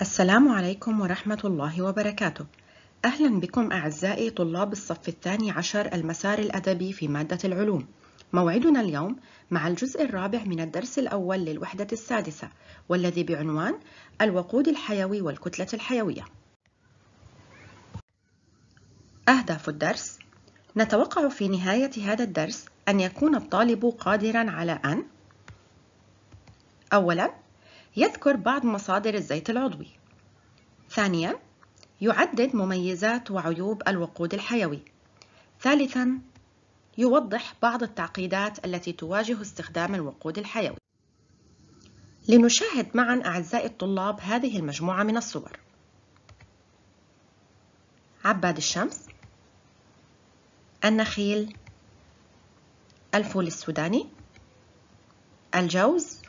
السلام عليكم ورحمة الله وبركاته أهلا بكم أعزائي طلاب الصف الثاني عشر المسار الأدبي في مادة العلوم موعدنا اليوم مع الجزء الرابع من الدرس الأول للوحدة السادسة والذي بعنوان الوقود الحيوي والكتلة الحيوية أهداف الدرس نتوقع في نهاية هذا الدرس أن يكون الطالب قادرا على أن أولا يذكر بعض مصادر الزيت العضوي ثانيا يعدد مميزات وعيوب الوقود الحيوي ثالثا يوضح بعض التعقيدات التي تواجه استخدام الوقود الحيوي لنشاهد معا أعزائي الطلاب هذه المجموعة من الصور عباد الشمس النخيل الفول السوداني الجوز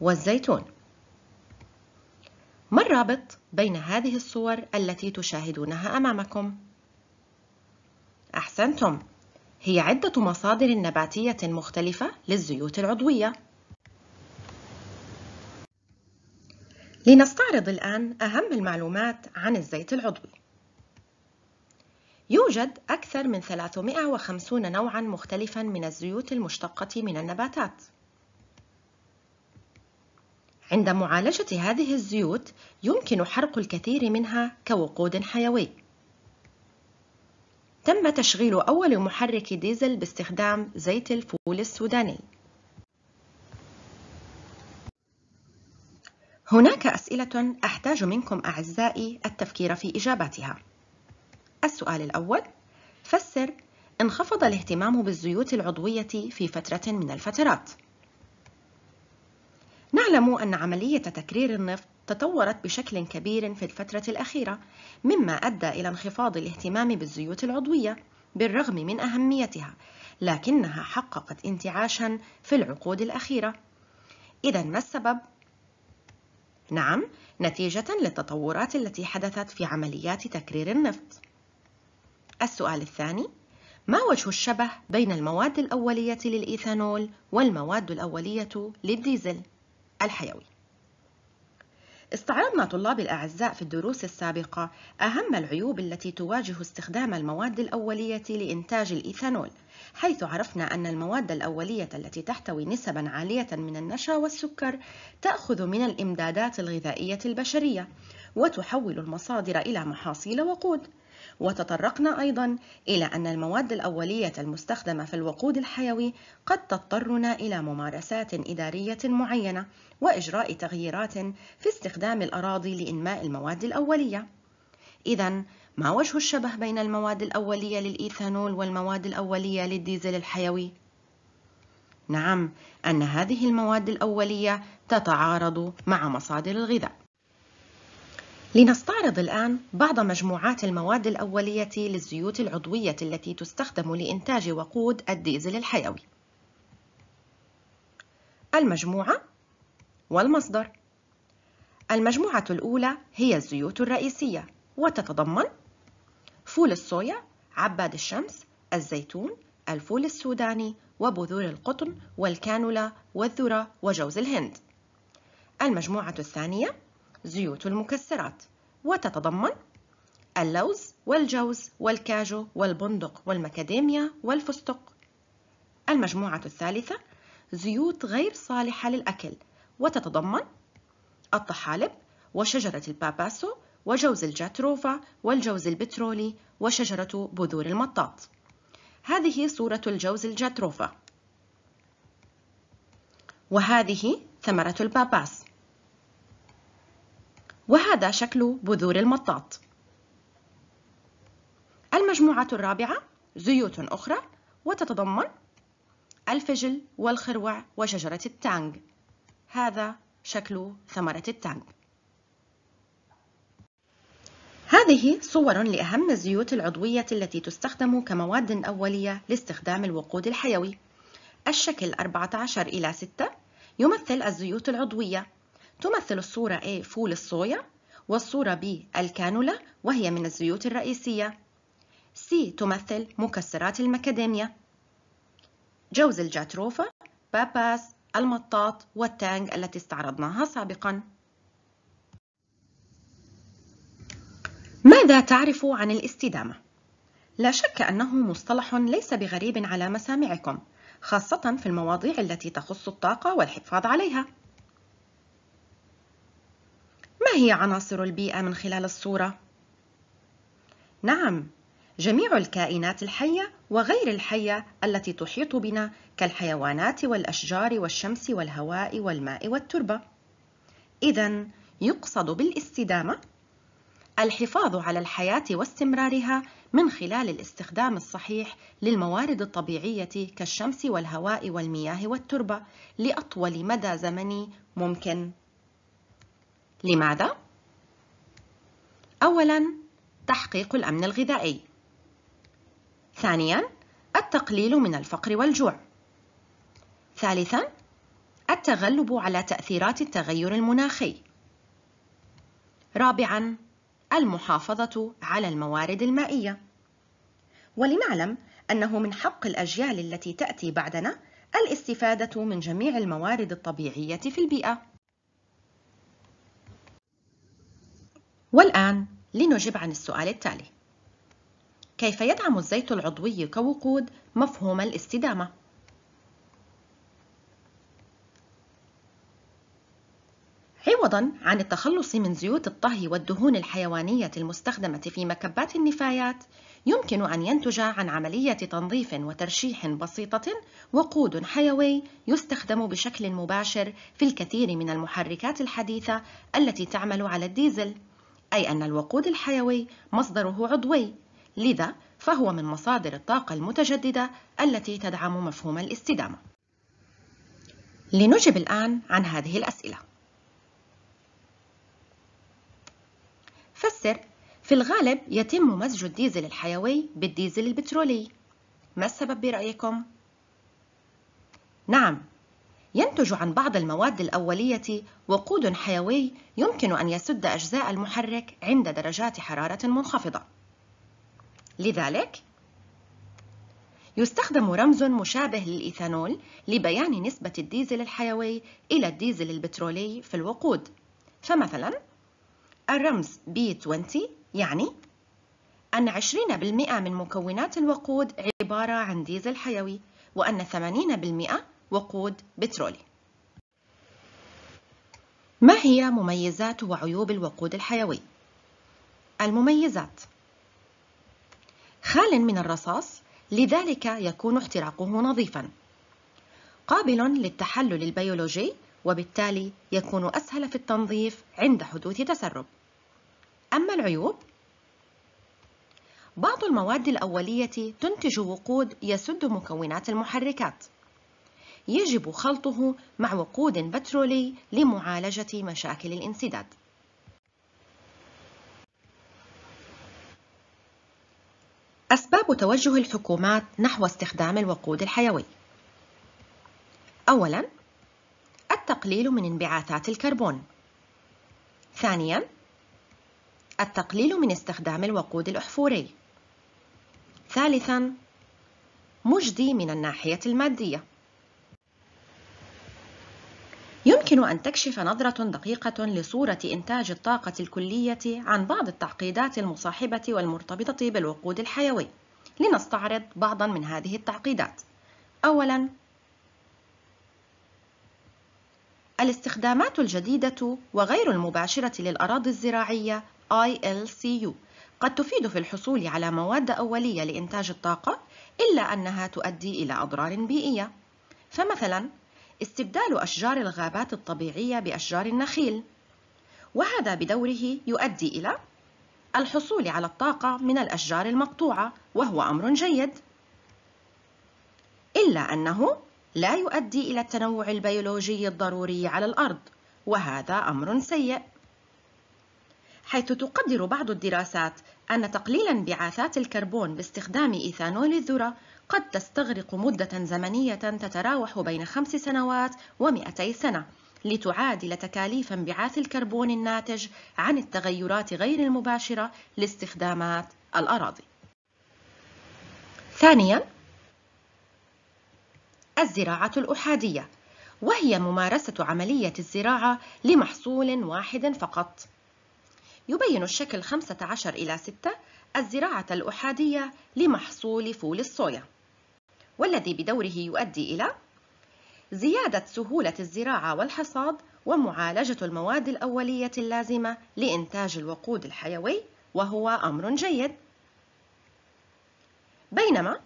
والزيتون ما الرابط بين هذه الصور التي تشاهدونها أمامكم؟ أحسنتم هي عدة مصادر نباتية مختلفة للزيوت العضوية لنستعرض الآن أهم المعلومات عن الزيت العضوي يوجد أكثر من 350 نوعاً مختلفاً من الزيوت المشتقة من النباتات عند معالجة هذه الزيوت يمكن حرق الكثير منها كوقود حيوي تم تشغيل أول محرك ديزل باستخدام زيت الفول السوداني هناك أسئلة أحتاج منكم أعزائي التفكير في إجاباتها السؤال الأول فسر انخفض الاهتمام بالزيوت العضوية في فترة من الفترات نعلم أن عملية تكرير النفط تطورت بشكل كبير في الفترة الأخيرة، مما أدى إلى انخفاض الاهتمام بالزيوت العضوية بالرغم من أهميتها، لكنها حققت انتعاشًا في العقود الأخيرة. إذا ما السبب؟ نعم، نتيجة للتطورات التي حدثت في عمليات تكرير النفط. السؤال الثاني: ما وجه الشبه بين المواد الأولية للإيثانول والمواد الأولية للديزل؟ الحيوي استعرضنا طلاب الأعزاء في الدروس السابقة أهم العيوب التي تواجه استخدام المواد الأولية لإنتاج الإيثانول حيث عرفنا أن المواد الأولية التي تحتوي نسبا عالية من النشا والسكر تأخذ من الإمدادات الغذائية البشرية وتحول المصادر إلى محاصيل وقود وتطرقنا أيضا إلى أن المواد الأولية المستخدمة في الوقود الحيوي قد تضطرنا إلى ممارسات إدارية معينة وإجراء تغييرات في استخدام الأراضي لإنماء المواد الأولية إذا ما وجه الشبه بين المواد الأولية للإيثانول والمواد الأولية للديزل الحيوي؟ نعم أن هذه المواد الأولية تتعارض مع مصادر الغذاء لنستعرض الآن بعض مجموعات المواد الأولية للزيوت العضوية التي تستخدم لإنتاج وقود الديزل الحيوي. المجموعة والمصدر المجموعة الأولى هي الزيوت الرئيسية وتتضمن فول الصويا، عباد الشمس، الزيتون، الفول السوداني، وبذور القطن والكانولا والذرة وجوز الهند. المجموعة الثانية زيوت المكسرات وتتضمن اللوز والجوز والكاجو والبندق والمكاديميا والفستق المجموعة الثالثة زيوت غير صالحة للأكل وتتضمن الطحالب وشجرة الباباسو وجوز الجاتروفا والجوز البترولي وشجرة بذور المطاط هذه صورة الجوز الجاتروفا وهذه ثمرة الباباس وهذا شكل بذور المطاط المجموعة الرابعة زيوت أخرى وتتضمن الفجل والخروع وشجرة التانغ هذا شكل ثمرة التانغ هذه صور لأهم الزيوت العضوية التي تستخدم كمواد أولية لاستخدام الوقود الحيوي الشكل 14 إلى 6 يمثل الزيوت العضوية تمثل الصورة A فول الصويا والصورة B الكانولا وهي من الزيوت الرئيسية C تمثل مكسرات المكاديميا جوز الجاتروفا باباس المطاط والتانج التي استعرضناها سابقا ماذا تعرف عن الاستدامة؟ لا شك أنه مصطلح ليس بغريب على مسامعكم خاصة في المواضيع التي تخص الطاقة والحفاظ عليها ما هي عناصر البيئة من خلال الصورة؟ نعم، جميع الكائنات الحية وغير الحية التي تحيط بنا كالحيوانات والأشجار والشمس والهواء والماء والتربة. إذا يقصد بالاستدامة الحفاظ على الحياة واستمرارها من خلال الاستخدام الصحيح للموارد الطبيعية كالشمس والهواء والمياه والتربة لأطول مدى زمني ممكن. لماذا؟ أولاً تحقيق الأمن الغذائي ثانياً التقليل من الفقر والجوع ثالثاً التغلب على تأثيرات التغير المناخي رابعاً المحافظة على الموارد المائية ولنعلم أنه من حق الأجيال التي تأتي بعدنا الاستفادة من جميع الموارد الطبيعية في البيئة والآن لنجب عن السؤال التالي كيف يدعم الزيت العضوي كوقود مفهوم الاستدامة؟ عوضا عن التخلص من زيوت الطهي والدهون الحيوانية المستخدمة في مكبات النفايات يمكن أن ينتج عن عملية تنظيف وترشيح بسيطة وقود حيوي يستخدم بشكل مباشر في الكثير من المحركات الحديثة التي تعمل على الديزل أي أن الوقود الحيوي مصدره عضوي لذا فهو من مصادر الطاقة المتجددة التي تدعم مفهوم الاستدامة لنجب الآن عن هذه الأسئلة فسر في الغالب يتم مزج الديزل الحيوي بالديزل البترولي ما السبب برأيكم؟ نعم ينتج عن بعض المواد الأولية وقود حيوي يمكن أن يسد أجزاء المحرك عند درجات حرارة منخفضة. لذلك، يستخدم رمز مشابه للإيثانول لبيان نسبة الديزل الحيوي إلى الديزل البترولي في الوقود. فمثلاً، الرمز B20 يعني أن 20% من مكونات الوقود عبارة عن ديزل حيوي، وأن 80% وقود بترولي ما هي مميزات وعيوب الوقود الحيوي؟ المميزات خال من الرصاص لذلك يكون احتراقه نظيفا قابل للتحلل البيولوجي وبالتالي يكون أسهل في التنظيف عند حدوث تسرب أما العيوب بعض المواد الأولية تنتج وقود يسد مكونات المحركات يجب خلطه مع وقود بترولي لمعالجة مشاكل الانسداد أسباب توجه الحكومات نحو استخدام الوقود الحيوي أولاً التقليل من انبعاثات الكربون ثانياً التقليل من استخدام الوقود الأحفوري ثالثاً مجدي من الناحية المادية يمكن أن تكشف نظرة دقيقة لصورة إنتاج الطاقة الكلية عن بعض التعقيدات المصاحبة والمرتبطة بالوقود الحيوي لنستعرض بعضا من هذه التعقيدات أولا الاستخدامات الجديدة وغير المباشرة للأراضي الزراعية ILCU قد تفيد في الحصول على مواد أولية لإنتاج الطاقة إلا أنها تؤدي إلى أضرار بيئية فمثلاً استبدال أشجار الغابات الطبيعية بأشجار النخيل وهذا بدوره يؤدي إلى الحصول على الطاقة من الأشجار المقطوعة وهو أمر جيد إلا أنه لا يؤدي إلى التنوع البيولوجي الضروري على الأرض وهذا أمر سيء حيث تقدر بعض الدراسات أن تقليل انبعاثات الكربون باستخدام إيثانول الذرة قد تستغرق مدة زمنية تتراوح بين خمس سنوات ومئتي سنة لتعادل تكاليف انبعاث الكربون الناتج عن التغيرات غير المباشرة لاستخدامات الأراضي. ثانياً الزراعة الأحادية وهي ممارسة عملية الزراعة لمحصول واحد فقط. يبين الشكل 15 إلى 6 الزراعة الأحادية لمحصول فول الصويا. والذي بدوره يؤدي إلى زيادة سهولة الزراعة والحصاد ومعالجة المواد الأولية اللازمة لإنتاج الوقود الحيوي وهو أمر جيد بينما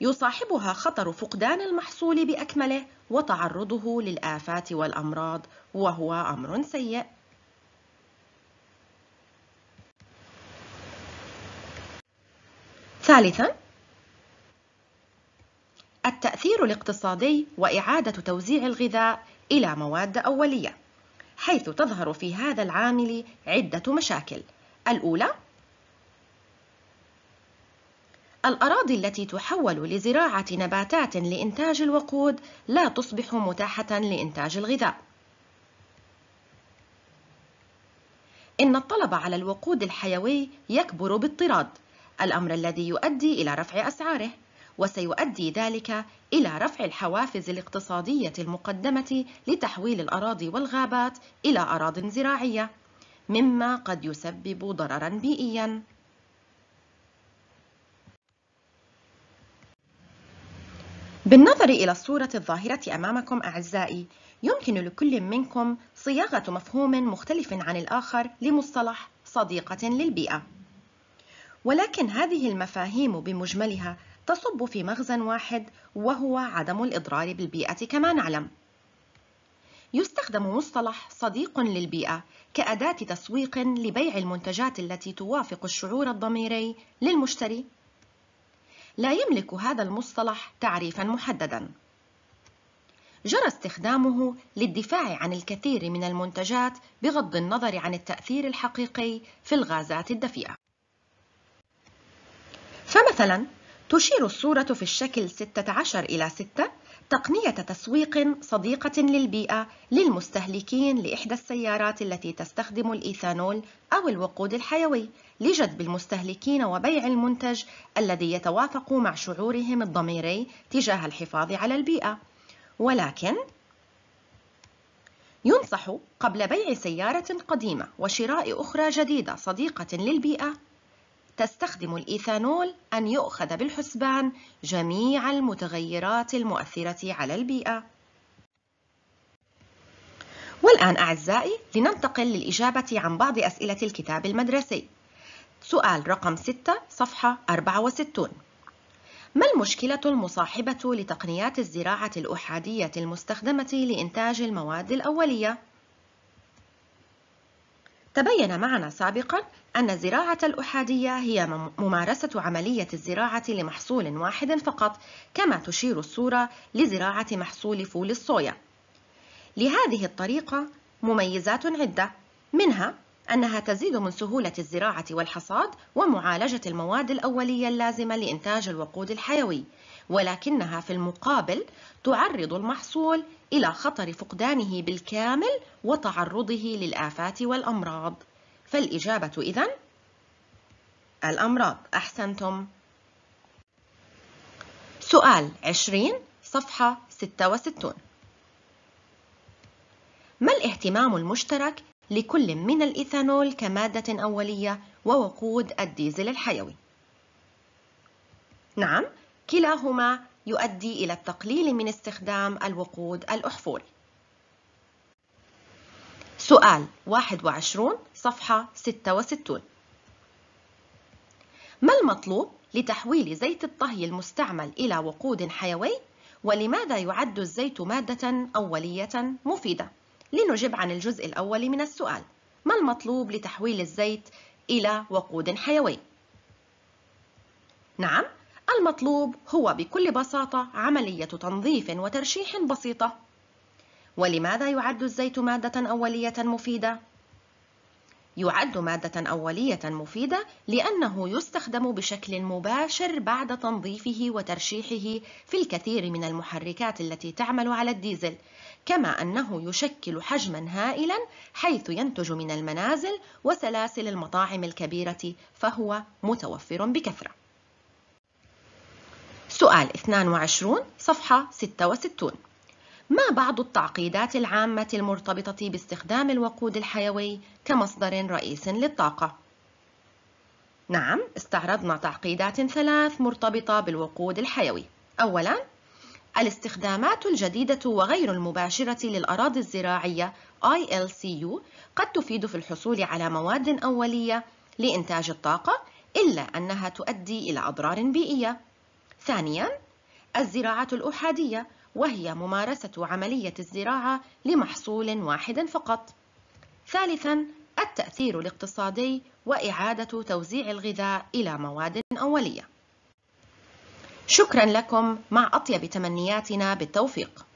يصاحبها خطر فقدان المحصول بأكمله وتعرضه للآفات والأمراض وهو أمر سيء ثالثاً التأثير الاقتصادي وإعادة توزيع الغذاء إلى مواد أولية حيث تظهر في هذا العامل عدة مشاكل الأولى الأراضي التي تحول لزراعة نباتات لإنتاج الوقود لا تصبح متاحة لإنتاج الغذاء إن الطلب على الوقود الحيوي يكبر باضطراد الأمر الذي يؤدي إلى رفع أسعاره وسيؤدي ذلك إلى رفع الحوافز الاقتصادية المقدمة لتحويل الأراضي والغابات إلى أراضٍ زراعية، مما قد يسبب ضررًا بيئيًا. بالنظر إلى الصورة الظاهرة أمامكم أعزائي، يمكن لكل منكم صياغة مفهوم مختلف عن الآخر لمصطلح صديقة للبيئة. ولكن هذه المفاهيم بمجملها تصب في مخزن واحد وهو عدم الإضرار بالبيئة كما نعلم يستخدم مصطلح صديق للبيئة كأداة تسويق لبيع المنتجات التي توافق الشعور الضميري للمشتري لا يملك هذا المصطلح تعريفا محددا جرى استخدامه للدفاع عن الكثير من المنتجات بغض النظر عن التأثير الحقيقي في الغازات الدفيئة فمثلا تشير الصورة في الشكل 16 إلى 6 تقنية تسويق صديقة للبيئة للمستهلكين لإحدى السيارات التي تستخدم الإيثانول أو الوقود الحيوي لجذب المستهلكين وبيع المنتج الذي يتوافق مع شعورهم الضميري تجاه الحفاظ على البيئة ولكن ينصح قبل بيع سيارة قديمة وشراء أخرى جديدة صديقة للبيئة تستخدم الإيثانول أن يؤخذ بالحسبان جميع المتغيرات المؤثرة على البيئة والآن أعزائي لننتقل للإجابة عن بعض أسئلة الكتاب المدرسي سؤال رقم 6 صفحة 64 ما المشكلة المصاحبة لتقنيات الزراعة الأحادية المستخدمة لإنتاج المواد الأولية؟ تبين معنا سابقا أن الزراعة الأحادية هي ممارسة عملية الزراعة لمحصول واحد فقط كما تشير الصورة لزراعة محصول فول الصويا لهذه الطريقة مميزات عدة منها أنها تزيد من سهولة الزراعة والحصاد ومعالجة المواد الأولية اللازمة لإنتاج الوقود الحيوي ولكنها في المقابل تعرض المحصول إلى خطر فقدانه بالكامل وتعرضه للآفات والأمراض فالإجابة إذن الأمراض أحسنتم سؤال 20 صفحة 66 ما الاهتمام المشترك لكل من الإيثانول كمادة أولية ووقود الديزل الحيوي؟ نعم كلاهما يؤدي إلى التقليل من استخدام الوقود الأحفوري سؤال 21 صفحة 66 ما المطلوب لتحويل زيت الطهي المستعمل إلى وقود حيوي ولماذا يعد الزيت مادة أولية مفيدة؟ لنجب عن الجزء الأول من السؤال ما المطلوب لتحويل الزيت إلى وقود حيوي؟ نعم المطلوب هو بكل بساطة عملية تنظيف وترشيح بسيطة ولماذا يعد الزيت مادة أولية مفيدة؟ يعد مادة أولية مفيدة لأنه يستخدم بشكل مباشر بعد تنظيفه وترشيحه في الكثير من المحركات التي تعمل على الديزل، كما أنه يشكل حجمًا هائلًا حيث ينتج من المنازل وسلاسل المطاعم الكبيرة، فهو متوفر بكثرة. سؤال 22 صفحة 66 ما بعض التعقيدات العامة المرتبطة باستخدام الوقود الحيوي كمصدر رئيس للطاقة؟ نعم، استعرضنا تعقيدات ثلاث مرتبطة بالوقود الحيوي. أولاً، الاستخدامات الجديدة وغير المباشرة للأراضي الزراعية ILCU قد تفيد في الحصول على مواد أولية لإنتاج الطاقة، إلا أنها تؤدي إلى أضرار بيئية. ثانياً الزراعة الأحادية وهي ممارسة عملية الزراعة لمحصول واحد فقط. ثالثاً التأثير الاقتصادي وإعادة توزيع الغذاء إلى مواد أولية. شكراً لكم مع أطيب تمنياتنا بالتوفيق.